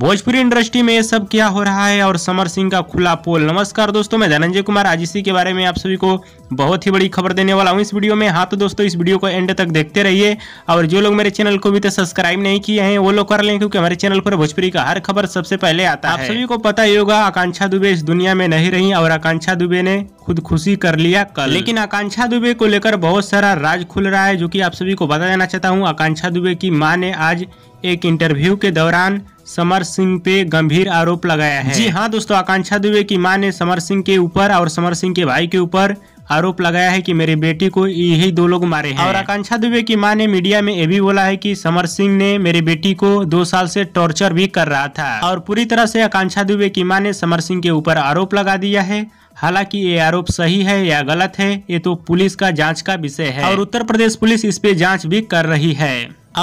Bhojpuri industry में ये सब क्या हो रहा है और समर सिंह का खुला पोल नमस्कार दोस्तों मैं धनंजय कुमार आज इसी के बारे में आप सभी को बहुत ही बड़ी खबर देने वाला हूँ इस वीडियो में हाँ तो दोस्तों इस वीडियो को एंड तक देखते रहिए और जो लोग मेरे चैनल को भी तो सब्सक्राइब नहीं किए हैं वो लोग कर लें क्योंकि हमारे चैनल पर भोजपुरी का हर खबर सबसे पहले आता है आप सभी को पता ही होगा आकांक्षा दुबे इस दुनिया में नहीं रही और आकांक्षा दुबे ने खुदकुशी कर लिया कल लेकिन आकांक्षा दुबे को लेकर बहुत सारा राज खुल रहा है जो की आप सभी को बता देना चाहता हूँ आकांक्षा दुबे की माँ ने आज एक इंटरव्यू के दौरान समर सिंह पे गंभीर आरोप लगाया है जी हाँ दोस्तों आकांक्षा दुबे की मां ने समर सिंह के ऊपर और समर सिंह के भाई के ऊपर आरोप लगाया है कि मेरी बेटी को यही दो लोग मारे हैं और आकांक्षा दुबे की मां ने मीडिया में ये भी बोला है कि समर सिंह ने मेरी बेटी को दो साल से टॉर्चर भी कर रहा था और पूरी तरह से आकांक्षा दुबे की मां ने समर सिंह के ऊपर आरोप लगा दिया है हालांकि ये आरोप सही है या गलत है ये तो पुलिस का जांच का विषय है और उत्तर प्रदेश पुलिस इस पे जांच भी कर रही है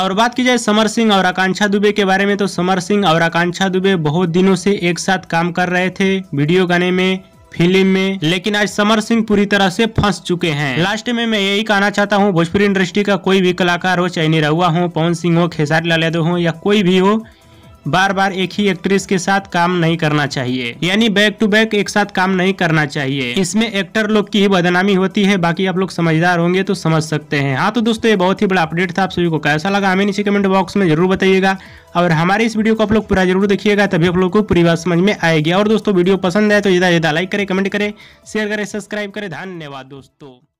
और बात की जाए समर सिंह और आकांक्षा दुबे के बारे में तो समर सिंह और आकांक्षा दुबे बहुत दिनों से एक साथ काम कर रहे थे वीडियो गाने में फिल्म में लेकिन आज समर सिंह पूरी तरह से फंस चुके हैं लास्ट में मैं यही कहना चाहता हूँ भोजपुरी इंडस्ट्री का कोई भी कलाकार हो चाहे निरहुआ हो पवन सिंह हो खेसारी लाल यादव हो या कोई भी हो बार बार एक ही एक्ट्रेस के साथ काम नहीं करना चाहिए यानी बैक टू बैक एक साथ काम नहीं करना चाहिए इसमें एक्टर लोग की ही बदनामी होती है बाकी आप लोग समझदार होंगे तो समझ सकते हैं हाँ तो दोस्तों ये बहुत ही बड़ा अपडेट था आप सभी को कैसा लगा हमें नीचे कमेंट बॉक्स में जरूर बताइएगा और हमारे इस वीडियो को आप लोग पूरा जरूर देखिएगा तभी आप लोग को पूरी बात समझ में आएगी और दोस्तों वीडियो पसंद है तो ज्यादा ज्यादा लाइक करें कमेंट करें शेयर करें सब्सक्राइब करें धन्यवाद दोस्तों